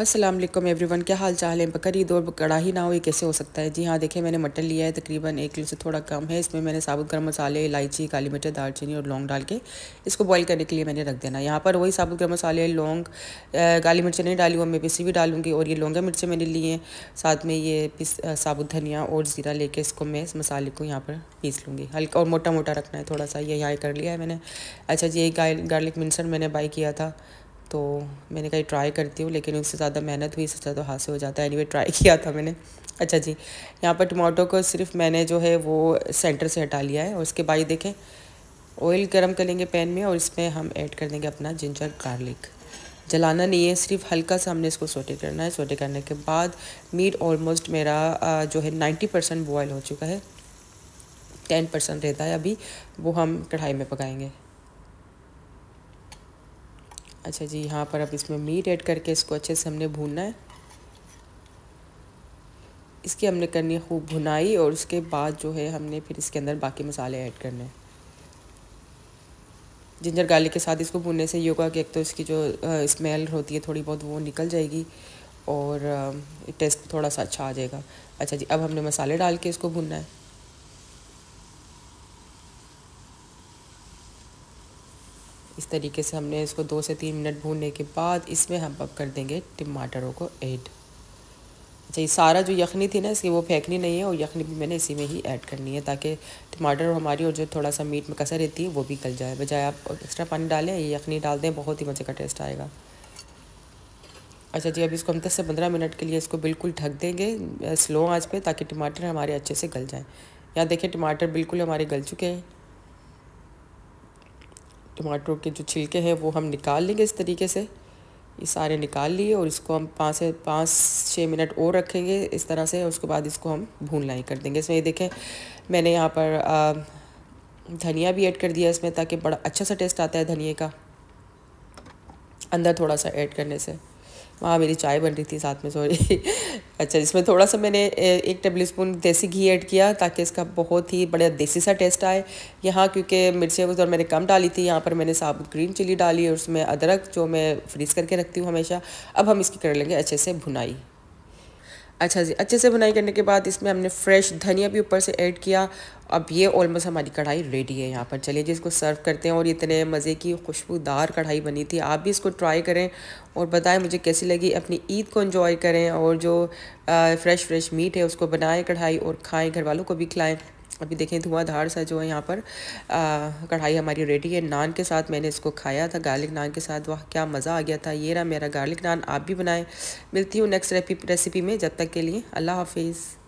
अस्सलाम वालेकुम वन क्या हाल चाल है बकर ईद और ही ना हो ये कैसे हो सकता है जी हाँ देखिए मैंने मटन लिया है तकरीबन एक किलो से थोड़ा कम है इसमें मैंने साबुत गर्म मसाले इलायची काली मिर्च दालचीनी और लौंग डाल के इसको बॉईल करने के लिए मैंने रख देना यहाँ पर वही साबुत गर्म मसाले लौंग काली मिर्च नहीं डाली हुआ मैं पिसी भी डालूंगी और ये लौंगा मिर्चें मैंने लिए हैं साथ में ये पिस साबुत धनिया और ज़ीरा लेके इसको मैं इस मसाले को यहाँ पर पीस लूँगी हल्का और मोटा मोटा रखना है थोड़ा सा ये यहाँ कर लिया है मैंने अच्छा जी ये गार्लिक मिनसर मैंने बाई किया था तो मैंने कहीं ट्राई करती हूँ लेकिन उससे ज़्यादा मेहनत हुई इससे तो हाथ से हो जाता है एनी anyway, ट्राई किया था मैंने अच्छा जी यहाँ पर टमाटो को सिर्फ मैंने जो है वो सेंटर से हटा लिया है और उसके बाद देखें ऑयल गर्म कर लेंगे पैन में और इसमें हम ऐड कर देंगे अपना जिंजर गार्लिक जलाना नहीं है सिर्फ हल्का सा हमने इसको सोटे करना है सोटे करने के बाद मीट ऑलमोस्ट मेरा जो है नाइन्टी परसेंट बॉयल हो चुका है टेन परसेंट रहता है अभी वो हम कढ़ाई में पकाएंगे अच्छा जी यहाँ पर अब इसमें मीट ऐड करके इसको अच्छे से हमने भूनना है इसकी हमने करनी है खूब भुनाई और उसके बाद जो है हमने फिर इसके अंदर बाकी मसाले ऐड करने हैं जिंजर गार्लिक के साथ इसको भूनने से ये होगा कि एक तो इसकी जो स्मेल होती है थोड़ी बहुत वो निकल जाएगी और टेस्ट थोड़ा सा अच्छा आ जाएगा अच्छा जी अब हमने मसाले डाल के इसको भूनना है इस तरीके से हमने इसको दो से तीन मिनट भूनने के बाद इसमें हम अब कर देंगे टमाटरों को ऐड अच्छा ये सारा जो यखनी थी ना इसकी वो फेंकनी नहीं है और यखनी भी मैंने इसी में ही ऐड करनी है ताकि टमाटर और हमारी और जो थोड़ा सा मीट में कसर रहती है वो भी गल जाए बजाय आप एक्स्ट्रा पानी डालें ये यखनी डाल दें बहुत ही मज़े का टेस्ट आएगा अच्छा जी अब इसको हम दस से पंद्रह मिनट के लिए इसको बिल्कुल ढक देंगे स्लो आँच पर ताकि टमाटर हमारे अच्छे से गल जाएँ यहाँ देखिए टमाटर बिल्कुल हमारे गल चुके हैं टमाटरों के जो छिलके हैं वो हम निकाल लेंगे इस तरीके से ये सारे निकाल लिए और इसको हम पाँच से पाँच छः मिनट और रखेंगे इस तरह से उसके बाद इसको हम भून लाई कर देंगे इसमें ये देखें मैंने यहाँ पर धनिया भी ऐड कर दिया इसमें ताकि बड़ा अच्छा सा टेस्ट आता है धनिए का अंदर थोड़ा सा ऐड करने से वहाँ मेरी चाय बन रही थी साथ में सॉरी अच्छा इसमें थोड़ा सा मैंने एक टेबल स्पून देसी घी ऐड किया ताकि इसका बहुत ही बढ़िया देसी सा टेस्ट आए यहाँ क्योंकि मिर्चें उस मैंने कम डाली थी यहाँ पर मैंने साबुत ग्रीन चिली डाली और उसमें अदरक जो मैं फ्रीज़ करके रखती हूँ हमेशा अब हम इसकी कर लेंगे अच्छे से भुनाई अच्छा जी अच्छे से बुनाई करने के बाद इसमें हमने फ्रेश धनिया भी ऊपर से ऐड किया अब ये ऑलमोस्ट हमारी कढ़ाई रेडी है यहाँ पर चलिए जी इसको सर्व करते हैं और इतने मज़े की खुशबूदार कढ़ाई बनी थी आप भी इसको ट्राई करें और बताएं मुझे कैसी लगी अपनी ईद को इन्जॉय करें और जो आ, फ्रेश फ्रेश मीट है उसको बनाएं कढ़ाई और खाएं घर वालों को भी खिलाएं अभी देखें धुआंधार सा जो है यहाँ पर कढ़ाई हमारी रेडी है नान के साथ मैंने इसको खाया था गार्लिक नान के साथ वाह क्या मज़ा आ गया था ये रहा मेरा गार्लिक नान आप भी बनाएं मिलती हूँ नेक्स्ट रेसिपी में जब तक के लिए अल्लाह हाफिज़